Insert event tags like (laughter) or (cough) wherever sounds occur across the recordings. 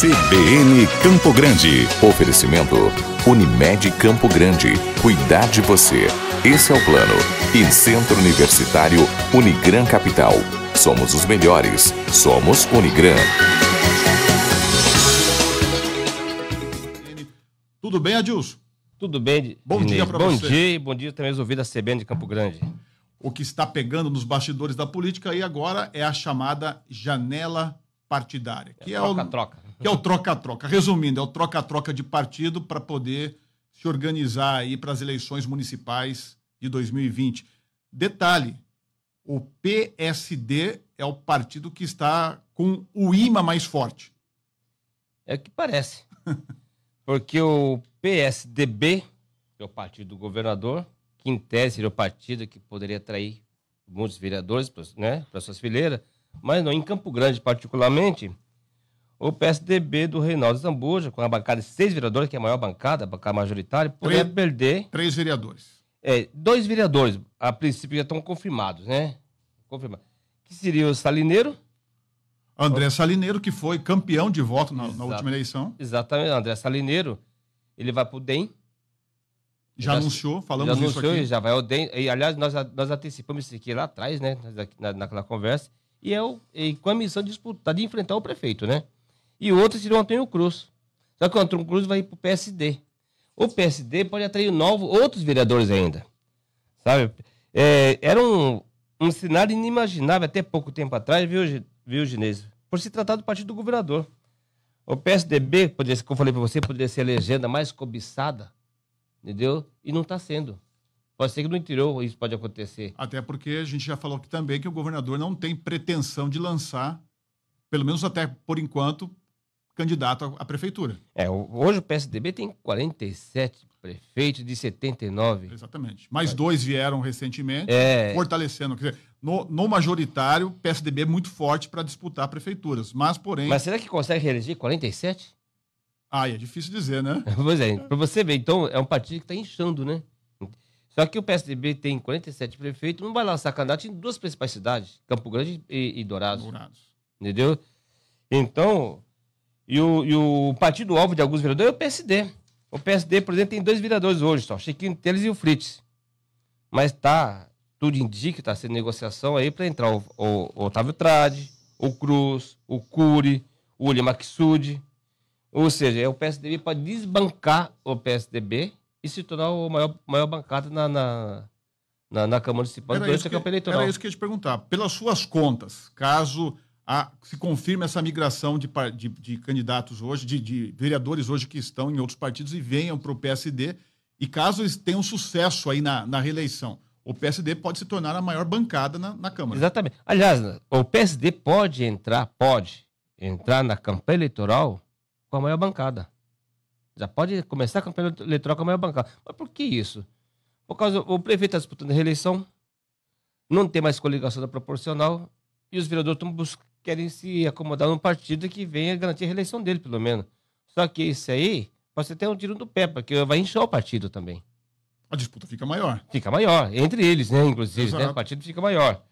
CBN Campo Grande. Oferecimento Unimed Campo Grande. Cuidar de você. Esse é o plano. E Centro Universitário Unigran Capital. Somos os melhores. Somos Unigran. Tudo bem, Adilson? Tudo bem, Bom Inês. dia para você. Bom dia e bom dia também aos a da CBN de Campo Grande. O que está pegando nos bastidores da política e agora é a chamada janela partidária. Que é, troca, é o... troca que é o troca-troca. Resumindo, é o troca-troca de partido para poder se organizar aí para as eleições municipais de 2020. Detalhe, o PSD é o partido que está com o imã mais forte. É o que parece. (laughs) Porque o PSDB, que é o partido do governador, que em tese seria o partido que poderia atrair muitos vereadores né, para suas fileiras, mas não, em Campo Grande particularmente, o PSDB do Reinaldo Zambuja, com a bancada de seis vereadores, que é a maior bancada, a bancada majoritária, poderia três, perder. Três vereadores. É, dois vereadores, a princípio já estão confirmados, né? Confirmados. Que seria o Salineiro. André Salineiro, que foi campeão de voto na, na última eleição. Exatamente, André Salineiro. Ele vai para o DEM. Já, já anunciou, falamos já anunciou, isso aqui. Já vai ao DEM. E, aliás, nós, nós antecipamos isso aqui lá atrás, né? Na, naquela conversa. E, é o, e com a missão disputada de enfrentar o prefeito, né? e outro tirou o Antônio Cruz. Só que o Antônio Cruz vai ir para o PSD. O PSD pode atrair novos, outros vereadores ainda. Sabe? É, era um, um cenário inimaginável até pouco tempo atrás, viu, viu Ginésio? Por se tratar do partido do governador. O PSDB, poderia, como eu falei para você, poderia ser a legenda mais cobiçada, entendeu? E não está sendo. Pode ser que no interior isso pode acontecer. Até porque a gente já falou que também que o governador não tem pretensão de lançar, pelo menos até por enquanto, candidato à prefeitura. É, hoje o PSDB tem 47 prefeitos de 79. Exatamente. Mais dois vieram recentemente, é... fortalecendo. Quer dizer, no, no majoritário, o PSDB é muito forte para disputar prefeituras, mas porém... Mas será que consegue reeleger 47? Ah, é difícil dizer, né? (laughs) pois é, para você ver, então é um partido que está inchando, né? Só que o PSDB tem 47 prefeitos, não vai lançar candidato em duas principais cidades, Campo Grande e, e Dourados. Dourados. Entendeu? Então, e o, e o partido alvo de alguns vereadores é o PSD. O PSD, por exemplo, tem dois vereadores hoje só, Chiquinho Teles e o Fritz. Mas tá, tudo indica que tá sendo negociação aí para entrar o, o, o, Otávio Trade, o Cruz, o Cury, o William Maxud. Ou seja, é o PSDB para desbancar o PSDB e se tornar o maior, maior bancada na, na, na, na Câmara Municipal durante a campanha eleitoral. Era isso que eu ia te perguntar. Pelas suas contas, caso a, se confirma essa migração de, de, de candidatos hoje, de, de, vereadores hoje que estão em outros partidos e venham para o PSD. E caso eles tenham sucesso aí na, na reeleição, o PSD pode se tornar a maior bancada na, na Câmara. Exatamente. Aliás, o PSD pode entrar, pode entrar na campanha eleitoral com a maior bancada. Já pode começar a campanha eleitoral com a maior bancada. Mas por que isso? Por causa o prefeito está disputando a reeleição, não tem mais coligação da proporcional e os vereadores estão buscando querem se acomodar num partido que venha garantir a reeleição dele, pelo menos. Só que isso aí pode ser até um tiro do pé, porque vai inchar o partido também. A disputa fica maior. Fica maior, entre eles, né? Inclusive, né? o partido fica maior.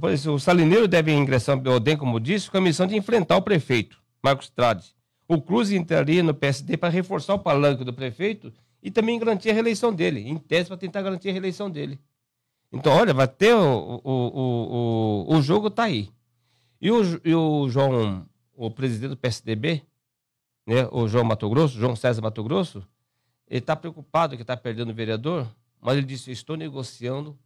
Pois, o Salineiro deve ingressar no Odem, como disse, com a missão de enfrentar o prefeito, Marcos Trades. O Cruz entraria no PSD para reforçar o palanque do prefeito e também garantir a reeleição dele, em tese para tentar garantir a reeleição dele. Então, olha, vai ter o, o, o, o, o jogo tá aí. E o, e o João, o presidente do PSDB, né, o João Mato Grosso, João César Mato Grosso, ele está preocupado que está perdendo o vereador, mas ele disse: estou negociando,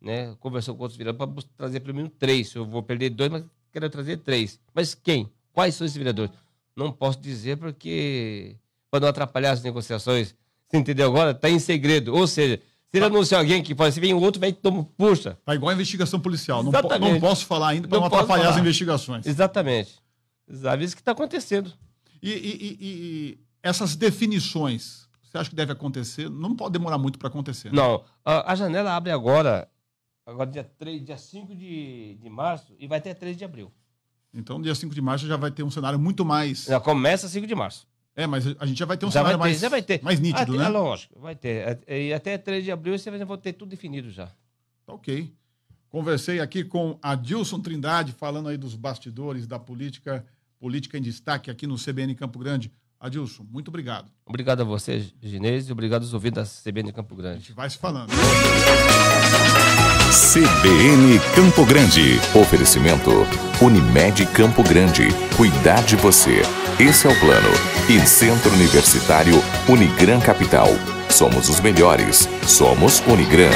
né, conversou com outros vereadores para trazer pelo menos três. Eu vou perder dois, mas quero trazer três. Mas quem? Quais são esses vereadores? Não posso dizer porque para não atrapalhar as negociações. Você entendeu agora? Está em segredo. Ou seja, se ele anunciar alguém que fala assim, vem outro, vai toma, puxa. Tá igual a investigação policial. Não, po não, posso falar ainda para não, não atrapalhar falar. as investigações. Exatamente. Às vezes que está acontecendo. E, e, e, essas definições, você acha que deve acontecer? Não pode demorar muito para acontecer. Né? Não. A, a, janela abre agora, agora dia, 3, dia 5 de, de março, e vai até 3 de abril. Então, dia 5 de março já vai ter um cenário muito mais. Já começa 5 de março. É, mas a gente já vai ter um já cenário ter, mais, já vai ter. mais nítido, até, ah, né? É lógico, vai ter. É, é, e até 3 de abril você vai ter tudo definido já. Tá ok. Conversei aqui com Adilson Trindade, falando aí dos bastidores da política, política em destaque aqui no CBN Campo Grande. Adilson, muito obrigado. Obrigado a você, Ginês, e obrigado aos ouvintes da CBN Campo Grande. A gente vai se falando. CBN Campo Grande. Oferecimento Unimed Campo Grande. Cuidar de você. Esse é o plano e Centro Universitário Unigran Capital. Somos os melhores. Somos Unigran.